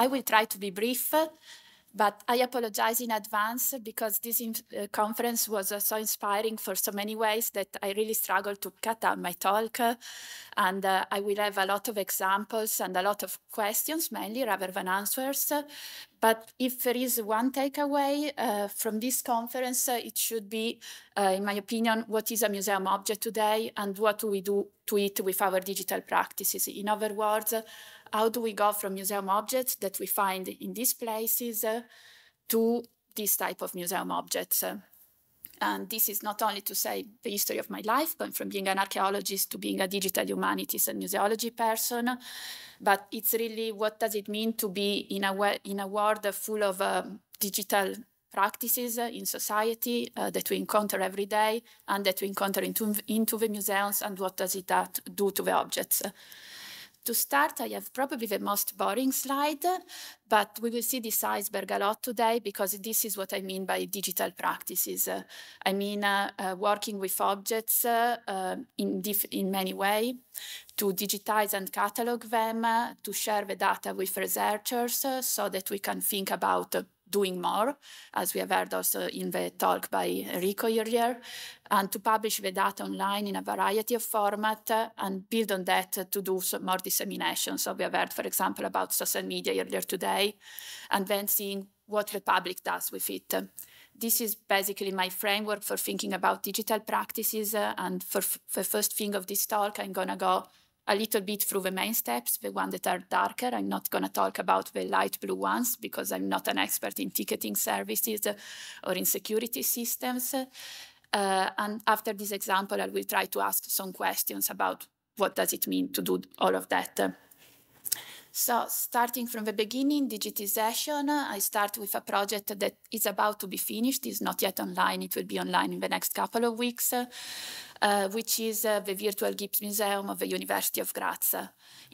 I will try to be brief, but I apologize in advance because this uh, conference was uh, so inspiring for so many ways that I really struggled to cut out my talk. Uh, and I will have a lot of examples and a lot of questions, mainly rather than answers. But if there is one takeaway uh, from this conference, uh, it should be, uh, in my opinion, what is a museum object today and what do we do to it with our digital practices? In other words, how do we go from museum objects that we find in these places uh, to this type of museum objects. Uh? and this is not only to say the history of my life, but from being an archaeologist to being a digital humanities and museology person, but it's really what does it mean to be in a, in a world full of um, digital practices in society uh, that we encounter every day and that we encounter into, into the museums and what does it do to the objects. To start, I have probably the most boring slide, but we will see this iceberg a lot today because this is what I mean by digital practices. Uh, I mean, uh, uh, working with objects uh, uh, in, in many ways to digitize and catalog them, uh, to share the data with researchers so that we can think about doing more, as we have heard also in the talk by Enrico earlier, and to publish the data online in a variety of format uh, and build on that uh, to do some more dissemination. So we have heard, for example, about social media earlier today, and then seeing what the public does with it. This is basically my framework for thinking about digital practices. Uh, and for the first thing of this talk, I'm going to go a little bit through the main steps, the ones that are darker. I'm not going to talk about the light blue ones because I'm not an expert in ticketing services or in security systems. Uh, and after this example, I will try to ask some questions about what does it mean to do all of that. So starting from the beginning, digitization, I start with a project that is about to be finished, is not yet online, it will be online in the next couple of weeks, uh, which is uh, the Virtual Gips Museum of the University of Graz.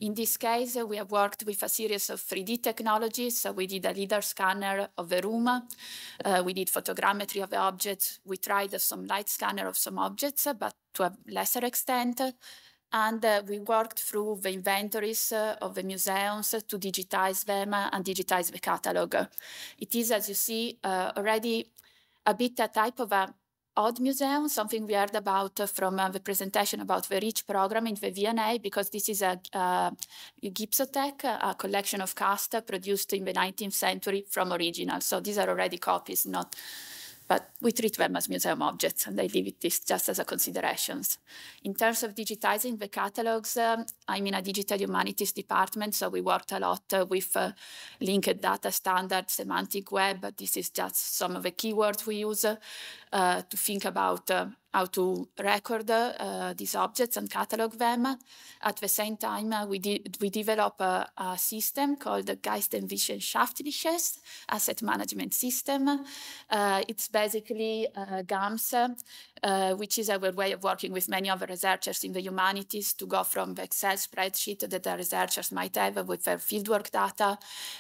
In this case, we have worked with a series of 3D technologies. So we did a LIDAR scanner of the room. Uh, we did photogrammetry of the objects. We tried some light scanner of some objects, but to a lesser extent and uh, we worked through the inventories uh, of the museums uh, to digitize them and digitize the catalog. It is, as you see, uh, already a bit a type of a odd museum, something we heard about uh, from uh, the presentation about the REACH program in the VNA, because this is a, a Gipsotech, a collection of cast produced in the 19th century from original. So these are already copies, not but we treat them as museum objects, and I leave it this just as a considerations. In terms of digitizing the catalogs, um, I'm in a digital humanities department, so we worked a lot uh, with uh, linked data standards, semantic web. This is just some of the keywords we use uh, to think about uh, how to record uh, these objects and catalog them. At the same time, uh, we, de we develop a, a, system called the Geistenwissenschaftsliches Asset Management System. Uh, it's basically GAMS, which is our way of working with many other researchers in the humanities to go from the Excel spreadsheet that the researchers might have with their fieldwork data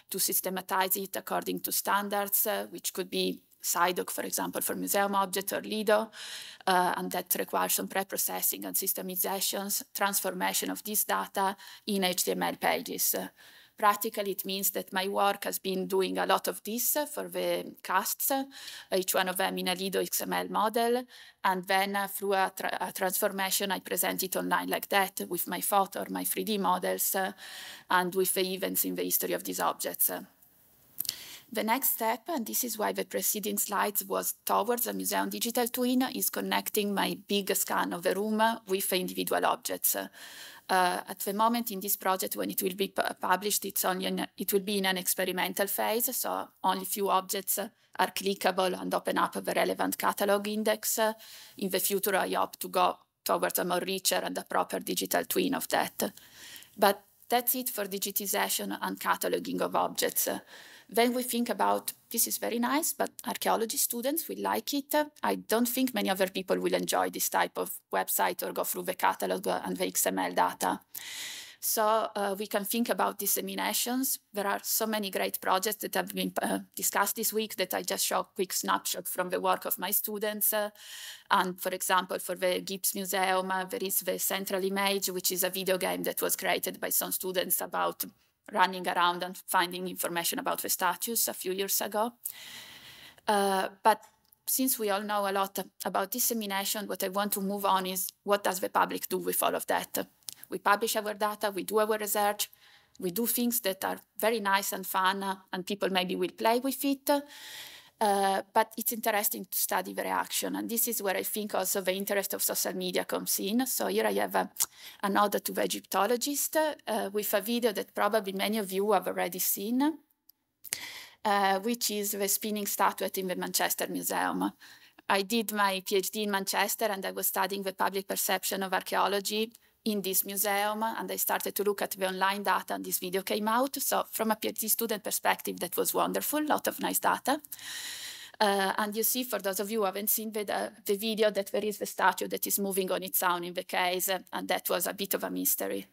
to systematize it according to standards, uh, which could be SIDOC, for example, for museum object or Lido, uh, and that requires some pre-processing and systemizations, transformation of this data in HTML pages. Uh, practically, it means that my work has been doing a lot of this for the casts, each one of them in a Lido XML model. And then uh, through a, tra a, transformation, I present it online like that with my photo or my 3D models uh, and with the events in the history of these objects. The next step, and this is why the preceding slides was towards a museum digital twin, is connecting my big scan of the room with individual objects. Uh, at the moment in this project when it will be published it's only an, it will be in an experimental phase so only few objects are clickable and open up the relevant catalog index in the future i hope to go towards a more richer and a proper digital twin of that but that's it for digitization and cataloging of objects then we think about this is very nice, but archaeology students will like it. I don't think many other people will enjoy this type of website or go through the catalog and the XML data. So uh, we can think about disseminations. There are so many great projects that have been uh, discussed this week that I just show a quick snapshot from the work of my students. Uh, and for example, for the Gibbs Museum, uh, there is the Central Image, which is a video game that was created by some students about running around and finding information about the status a few years ago. Uh, but since we all know a lot about dissemination, what I want to move on is what does the public do with all of that? We publish our data, we do our research, we do things that are very nice and fun, uh, and people maybe will play with it. Uh, but it's interesting to study the reaction. And this is where I think also the interest of social media comes in. So here I have a, a nod to the Egyptologist uh, with a video that probably many of you have already seen, uh, which is the spinning statuette in the Manchester Museum. I did my PhD in Manchester and I was studying the public perception of archaeology in this museum and I started to look at the online data and this video came out. So from a PhD student perspective, that was wonderful, a lot of nice data. Uh, and you see, for those of you who haven't seen the, uh, the, video, that there is the statue that is moving on its own in the case, uh, and that was a bit of a mystery.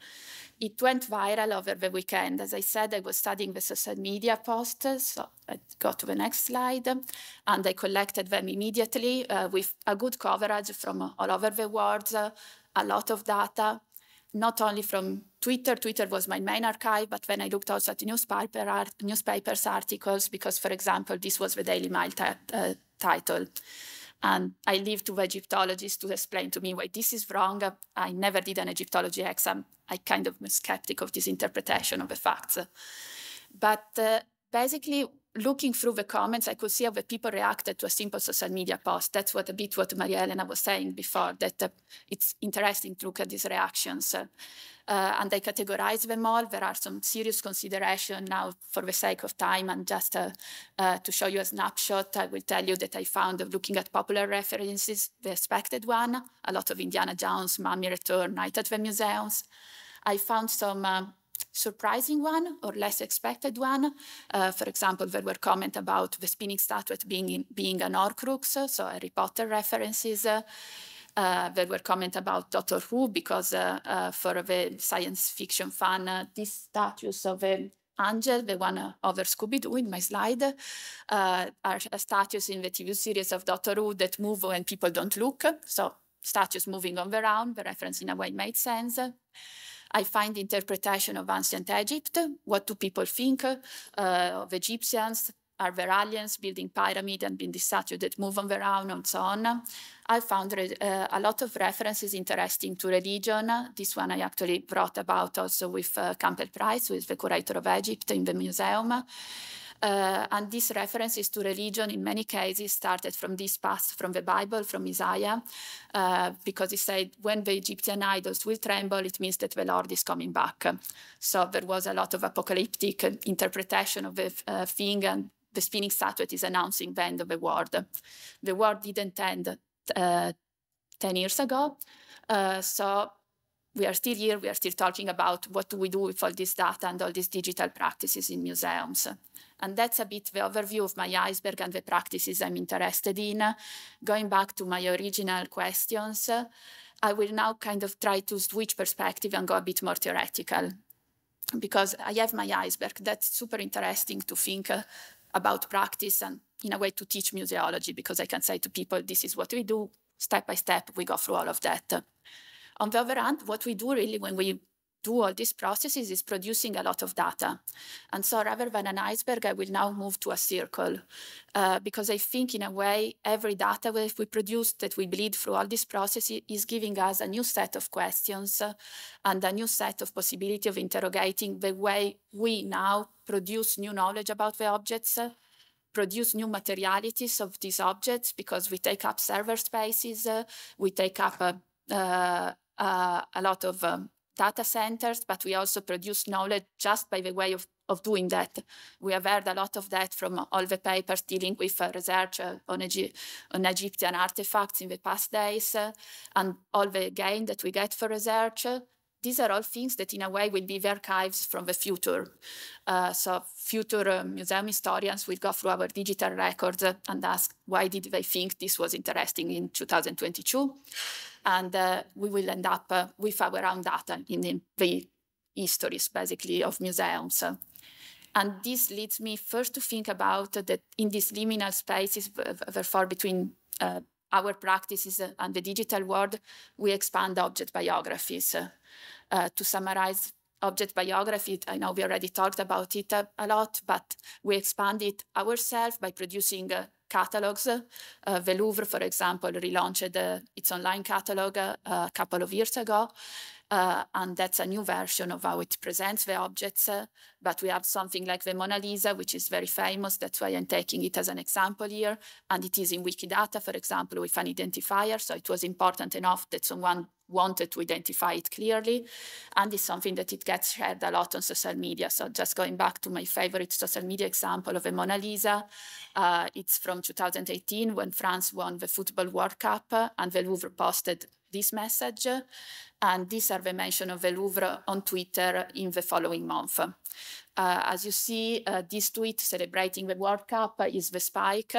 It went viral over the weekend. As I said, I was studying the social media posts, so I go to the next slide, and I collected them immediately uh, with a good coverage from all over the world, uh, a lot of data, not only from Twitter. Twitter was my main archive, but when I looked also at newspaper art, newspapers articles, because, for example, this was the Daily Mail uh, title. And I leave to Egyptologists to explain to me why this is wrong. I never did an Egyptology exam. I kind of am skeptic of this interpretation of the facts. But uh, basically, looking through the comments, I could see how the people reacted to a simple social media post. That's what a bit what Maria Elena was saying before, that uh, it's interesting to look at these reactions. Uh, uh and I categorize them all. There are some serious consideration now for the sake of time. And just uh, uh to show you a snapshot, I will tell you that I found looking at popular references, the expected one, a lot of Indiana Jones, Mummy Return, Night at the Museums. I found some um, surprising one or less expected one. Uh, for example, there were comments about the spinning statue being, in, being an Horcrux, so Harry Potter references. Uh, there were comments about Doctor Who because uh, uh, for the science fiction fan, uh, this statues of an angel, the one uh, over Scooby-Doo in my slide, uh, are statues in the TV series of Doctor Who that move when people don't look. So statues moving on the round, the reference in a way made sense. I find interpretation of ancient Egypt. What do people think uh, of Egyptians? Are there aliens building pyramid and the statue that move around and so on? I found uh, a lot of references interesting to religion. This one I actually brought about also with uh, Campbell Price, who is the curator of Egypt in the museum. Uh, and these references to religion, in many cases, started from this past from the Bible, from Isaiah, uh, because he said, when the Egyptian idols will tremble, it means that the Lord is coming back. So there was a lot of apocalyptic interpretation of the uh, thing, and the spinning statue is announcing the end of the world. The world didn't end uh, 10 years ago, uh, so we are still here, we are still talking about what do we do with all this data and all these digital practices in museums. And that's a bit the overview of my iceberg and the practices I'm interested in. Going back to my original questions, I will now kind of try to switch perspective and go a bit more theoretical because I have my iceberg. That's super interesting to think uh, about practice and in a way to teach museology because I can say to people, this is what we do. Step by step, we go through all of that. On the other hand, what we do really when we do all these processes is producing a lot of data. And so rather than an iceberg, I will now move to a circle uh, because I think, in a way, every data that we produce that we bleed through all these processes is giving us a new set of questions uh, and a new set of possibility of interrogating the way we now produce new knowledge about the objects uh, produce new materialities of these objects because we take up server spaces, uh, we take up uh, uh, a lot of um, data centers, but we also produce knowledge just by the way of, of doing that. We have heard a lot of that from all the papers dealing with uh, research uh, on, Egy on, Egyptian artifacts in the past days uh, and all the gain that we get for research. These are all things that, in a way, will be the archives from the future. Uh, so, future uh, museum historians will go through our digital records uh, and ask why did they think this was interesting in 2022 and uh, we will end up uh, with our own data in the histories, basically, of museums. And this leads me first to think about that in these liminal spaces, therefore, between uh, our practices and the digital world, we expand object biographies. Uh, to summarize object biography, I know we already talked about it uh, a, lot, but we expand it ourselves by producing uh, catalogs. Uh, the Louvre, for example, relaunched uh, its online catalog uh, a couple of years ago. Uh, and that's a new version of how it presents the objects. Uh, but we have something like the Mona Lisa, which is very famous. That's why I'm taking it as an example here. And it is in Wikidata, for example, with an identifier. So it was important enough that someone wanted to identify it clearly. And it's something that it gets shared a lot on social media. So just going back to my favorite social media example of a Mona Lisa, uh, it's from 2018 when France won the Football World Cup uh, and the Louvre posted this message. And these are the mention of the Louvre on Twitter in the following month. Uh, as you see, uh, this tweet celebrating the World Cup is the spike.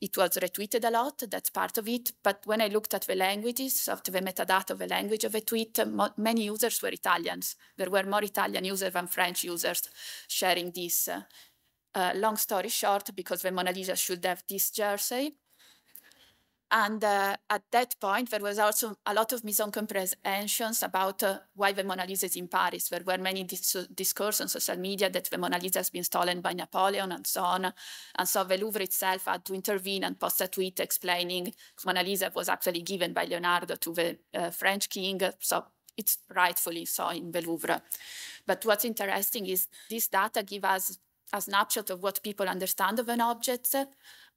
It was retweeted a lot, that's part of it. But when I looked at the languages, after the metadata of the language of the tweet, many users were Italians. There were more Italian users than French users sharing this. Uh, long story short, because the Mona Lisa should have this jersey, and uh, at that point, there was also a lot of misapprehensions about uh, why the Mona Lisa is in Paris. There were many dis discourses on social media that the Mona Lisa has been stolen by Napoleon and so on. And so the Louvre itself had to intervene and post a tweet explaining Mona Lisa was actually given by Leonardo to the uh, French king. So it's rightfully so in the Louvre. But what's interesting is this data give us a snapshot of what people understand of an object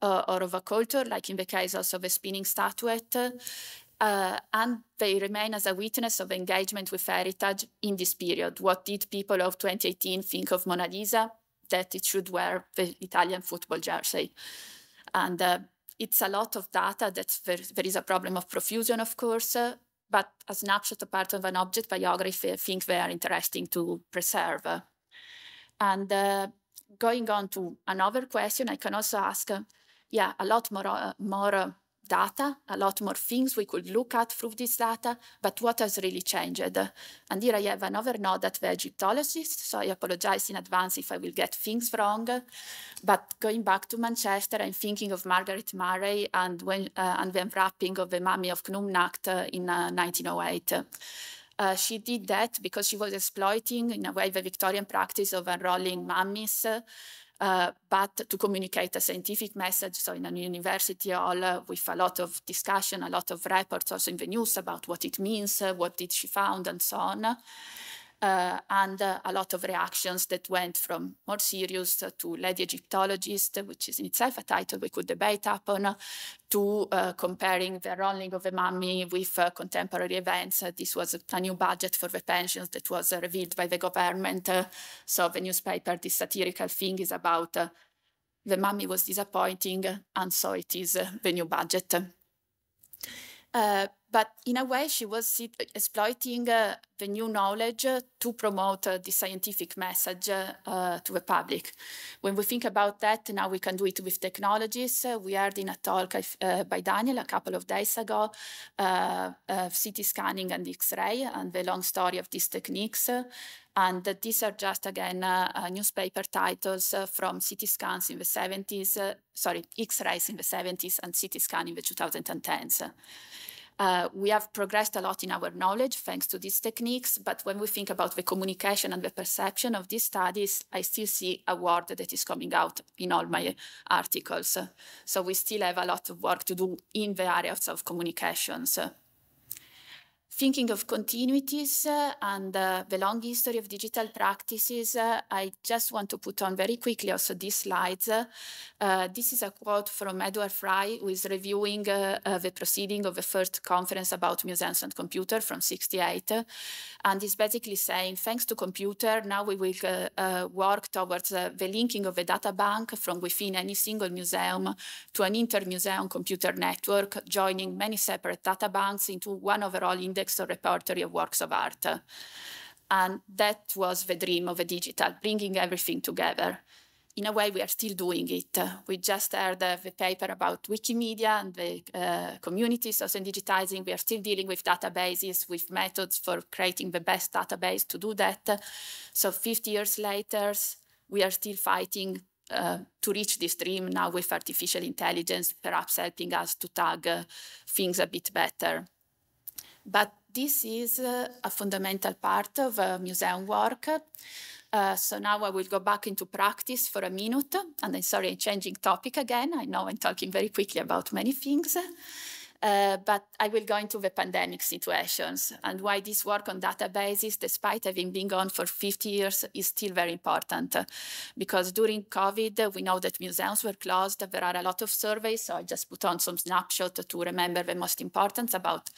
uh, or of a culture, like in the case also of a spinning statuette, uh, and they remain as a witness of engagement with heritage in this period. What did people of 2018 think of Mona Lisa? That it should wear the Italian football jersey. And uh, it's a lot of data that there, there is a problem of profusion, of course, uh, but a snapshot apart of an object biography, I think they are interesting to preserve. And uh, going on to another question, I can also ask yeah, a lot more, uh, more uh, data, a lot more things we could look at through this data, but what has really changed? And here I have another nod at the Egyptologist, so I apologize in advance if I will get things wrong. But going back to Manchester, I'm thinking of Margaret Murray and, when, uh, and the unwrapping of the Mummy of Knumnacht uh, in 1908. Uh, uh, she did that because she was exploiting, in a way, the Victorian practice of unrolling mummies uh, uh, but to communicate a scientific message. So in a university hall uh, with a lot of discussion, a lot of reports also in the news about what it means, uh, what did she found and so on uh, and uh, a lot of reactions that went from more serious to lady Egyptologist, which is in itself a title we could debate upon, to uh, comparing the rolling of the mummy with uh, contemporary events. this was a new budget for the pensions that was uh, revealed by the government. so the newspaper, this satirical thing is about the mummy was disappointing, and so it is the new budget. Uh, but in a way, she was exploiting uh, the new knowledge uh, to promote uh, the scientific message to the public. When we think about that, now we can do it with technologies. we heard in a talk by Daniel a couple of days ago CT scanning and X ray and the long story of these techniques. And these are just, again, uh, newspaper titles uh, from CT scans in the 70s, uh, sorry, X rays in the 70s and CT scan in the 2010s. Uh, we have progressed a lot in our knowledge thanks to these techniques, but when we think about the communication and the perception of these studies, I still see a word that is coming out in all my articles. So we still have a lot of work to do in the areas of communications. So thinking of continuities uh, and uh, the long history of digital practices, uh, I just want to put on very quickly also these slides. Uh, this is a quote from Edward Fry, who is reviewing uh, uh, the proceeding of the first conference about museums and computer from 68. And is basically saying, thanks to computer, now we will work towards the linking of a data bank from within any single museum to an inter-museum computer network, joining many separate data banks into one overall index complex repertory of works of art. And that was the dream of the digital, bringing everything together. In a way, we are still doing it. We just heard uh, the paper about Wikimedia and the uh, communities also in digitizing. We are still dealing with databases, with methods for creating the best database to do that. So 50 years later, we are still fighting uh, to reach this dream now with artificial intelligence, perhaps helping us to tag uh, things a bit better. But this is uh, a fundamental part of museum work. Uh, so now I will go back into practice for a minute. And then, sorry, changing topic again. I know I'm talking very quickly about many things. Uh, but I will go into the pandemic situations and why this work on databases, despite having been gone for 50 years, is still very important. Because during COVID, we know that museums were closed. There are a lot of surveys, so I just put on some snapshot to remember the most important about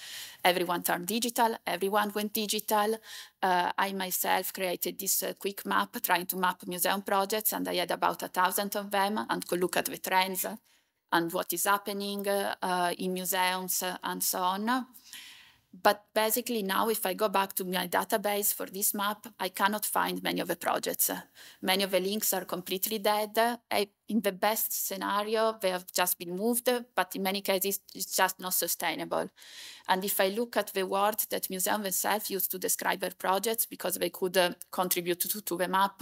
everyone turned digital, everyone went digital. Uh, I myself created this uh, quick map, trying to map museum projects, and I had about a thousand of them and could look at the trends and what is happening uh, in museums and so on. But basically now, if I go back to my database for this map, I cannot find many of the projects. Many of the links are completely dead. I, in the best scenario, they have just been moved, but in many cases, it's just not sustainable. And if I look at the word that museums themselves used to describe their projects because they could uh, contribute to, to the map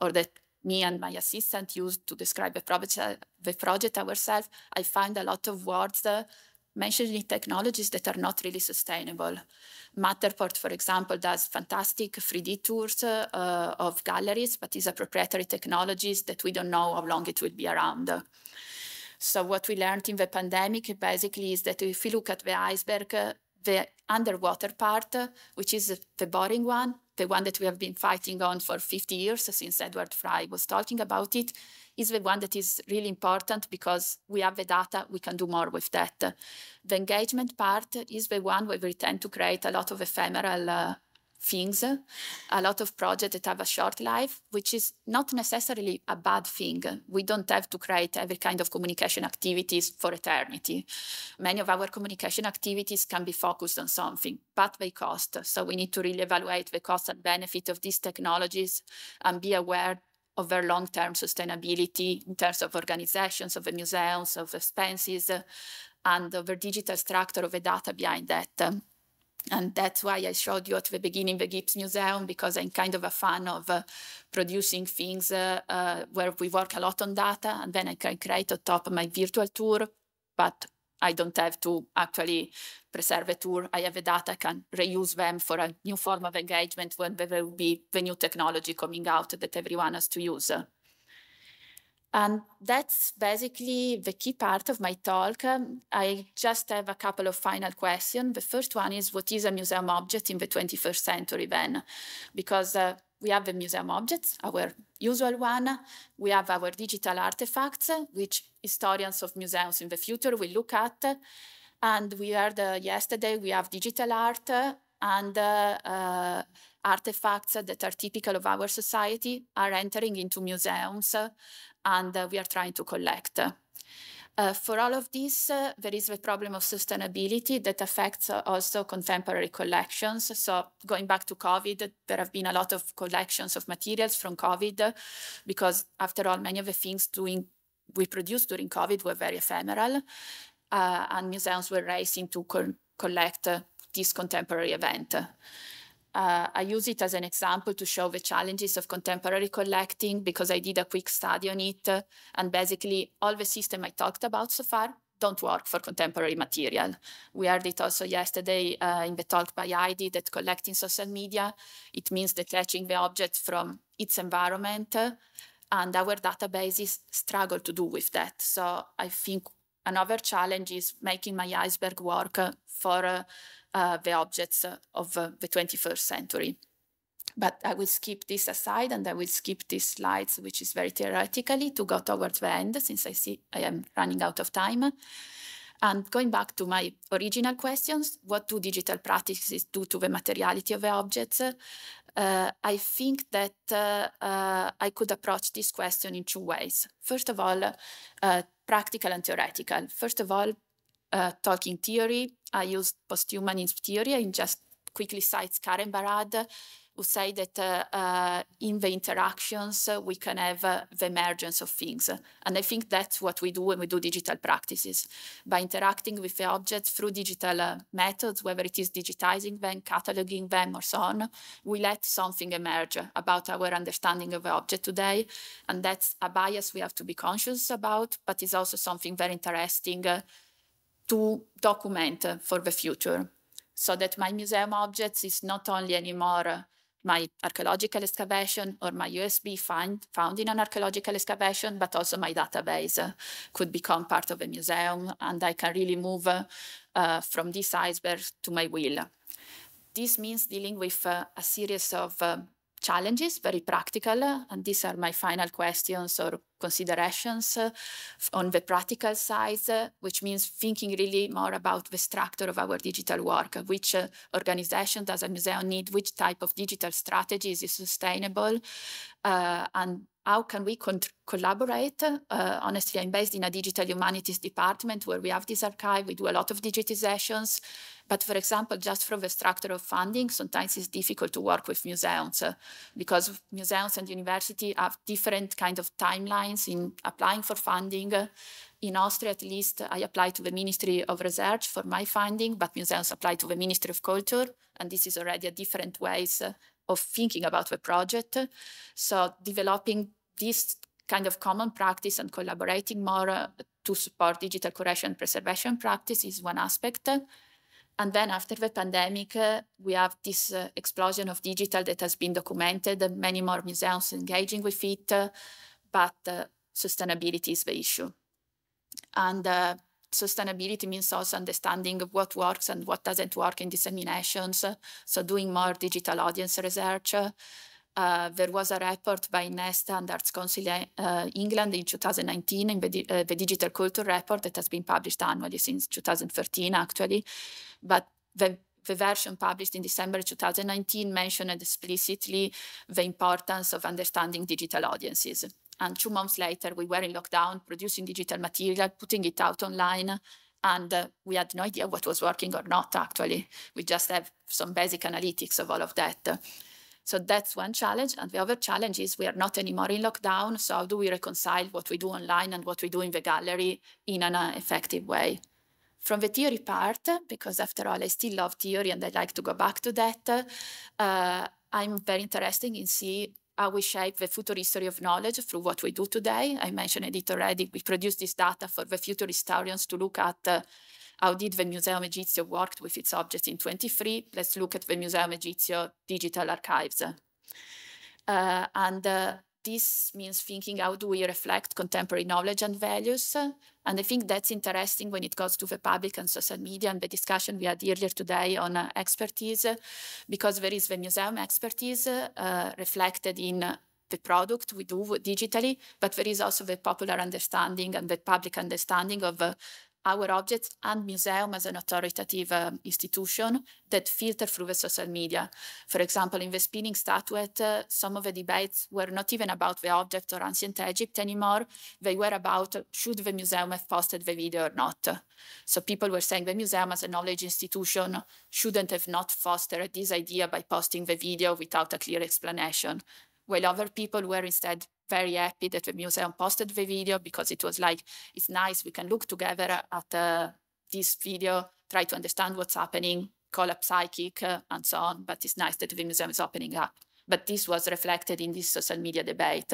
or that me and my assistant used to describe the project, the project ourselves, I find a lot of words uh, mentioning technologies that are not really sustainable. Matterport, for example, does fantastic 3D tours uh, of galleries, but is a proprietary technology that we don't know how long it will be around. So what we learned in the pandemic basically is that if we look at the iceberg, uh, the underwater part, uh, which is the boring one, the one that we have been fighting on for 50 years since Edward Fry was talking about it, is the one that is really important because we have the data, we can do more with that. The engagement part is the one where we tend to create a lot of ephemeral uh, things, a lot of projects that have a short life, which is not necessarily a bad thing. We don't have to create every kind of communication activities for eternity. Many of our communication activities can be focused on something, but they cost. So we need to really evaluate the cost and benefit of these technologies and be aware of their long-term sustainability in terms of organizations, of the museums, of expenses, and of the digital structure of the data behind that. And that's why I showed you at the beginning the Gibbs Museum, because I'm kind of a fan of uh, producing things uh, uh, where we work a lot on data, and then I can create on top my virtual tour, but I don't have to actually preserve a tour. I have the data, I can reuse them for a new form of engagement when there will be the new technology coming out that everyone has to use. And that's basically the key part of my talk. Um, I just have a couple of final questions. The first one is what is a museum object in the 21st century then? Because uh, we have the museum objects, our usual one. We have our digital artifacts, which historians of museums in the future will look at. And we heard uh, yesterday we have digital art uh, and uh, uh artifacts that are typical of our society are entering into museums and we are trying to collect. Uh, for all of this, uh, there is the problem of sustainability that affects uh, also contemporary collections. So, going back to COVID, there have been a lot of collections of materials from COVID because, after all, many of the things doing, we produced during COVID were very ephemeral, uh, and museums were racing to co collect uh, this contemporary event. Uh, I use it as an example to show the challenges of contemporary collecting because I did a quick study on it. Uh, and basically, all the system I talked about so far don't work for contemporary material. We heard it also yesterday uh, in the talk by Heidi that collecting social media, it means detaching the object from its environment. and our databases struggle to do with that. So I think another challenge is making my iceberg work for uh, the objects of the 21st century. But I will skip this aside and I will skip these slides, which is very theoretically, to go towards the end since I see I am running out of time. And going back to my original questions, what do digital practices do to the materiality of the objects? Uh, I think that uh, uh, I could approach this question in two ways. First of all, uh, practical and theoretical. First of all, uh, talking theory. I used posthuman theory and just quickly cites Karen Barad who say that uh, uh, in the interactions uh, we can have uh, the emergence of things. And I think that's what we do when we do digital practices. By interacting with the objects through digital uh, methods, whether it is digitizing them, cataloging them, or so on, we let something emerge about our understanding of the object today. And that's a bias we have to be conscious about, but it's also something very interesting uh, to document for the future so that my museum objects is not only anymore my archaeological excavation or my USB find found in an archaeological excavation, but also my database could become part of a museum and I can really move uh, from this iceberg to my wheel. This means dealing with uh, a series of uh, challenges, very practical, and these are my final questions or considerations uh, on the practical side, uh, which means thinking really more about the structure of our digital work, uh, which organization does a museum need, which type of digital strategies is sustainable, and how can we collaborate? Uh, honestly, I'm based in a digital humanities department where we have this archive. We do a lot of digitizations. But for example, just from the structure of funding, sometimes it's difficult to work with museums uh, because museums and university have different kind of timelines in applying for funding. In Austria, at least, I applied to the Ministry of Research for my funding, but museums apply to the Ministry of Culture, and this is already a different ways of thinking about the project. So developing this kind of common practice and collaborating more to support digital curation and preservation practice is one aspect. And then after the pandemic, we have this explosion of digital that has been documented, many more museums engaging with it but sustainability is the issue. And uh, sustainability means also understanding of what works and what doesn't work in disseminations. So doing more digital audience research. Uh, there was a report by Nesta and Arts Council uh, England in 2019, in the, uh, the, Digital Culture Report that has been published annually since 2013, actually. But the, the version published in December 2019 mentioned explicitly the importance of understanding digital audiences. And two months later, we were in lockdown, producing digital material, putting it out online. And uh, we had no idea what was working or not, actually. We just have some basic analytics of all of that. So that's one challenge. And the other challenge is we are not anymore in lockdown. So how do we reconcile what we do online and what we do in the gallery in an uh, effective way? From the theory part, because after all, I still love theory and I like to go back to that, uh, I'm very interested in seeing how we shape the future history of knowledge through what we do today. I mentioned it already. We produce this data for the future historians to look at uh, how did the Museum Egizio worked with its objects in 23. Let's look at the Museum Egizio digital archives. Uh, and uh, this means thinking how do we reflect contemporary knowledge and values and I think that's interesting when it comes to the public and social media and the discussion we had earlier today on uh, expertise, because there is the museum expertise uh, reflected in the product we do digitally, but there is also the popular understanding and the public understanding of uh, our objects and museum as an authoritative um, institution that filter through the social media. For example, in the spinning statuette, uh, some of the debates were not even about the object or ancient Egypt anymore. They were about uh, should the museum have posted the video or not. So people were saying the museum as a knowledge institution shouldn't have not fostered this idea by posting the video without a clear explanation, while other people were instead very happy that the museum posted the video because it was like, it's nice, we can look together at uh, this video, try to understand what's happening, call up psychic uh, and so on. But it's nice that the museum is opening up. But this was reflected in this social media debate.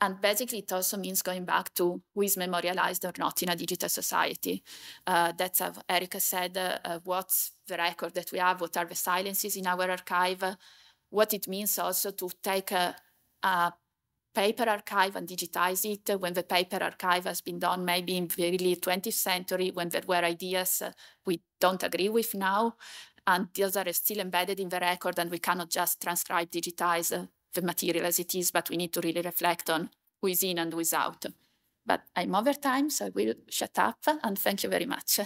And basically, it also means going back to who is memorialized or not in a digital society. Uh, that's, uh, Erica said, uh, uh, what's the record that we have? What are the silences in our archive? what it means also to take a, a paper archive and digitize it when the paper archive has been done maybe in the early 20th century when there were ideas uh, we don't agree with now and those are still embedded in the record and we cannot just transcribe digitize uh, the material as it is but we need to really reflect on who is in and who is out but i'm over time so i will shut up and thank you very much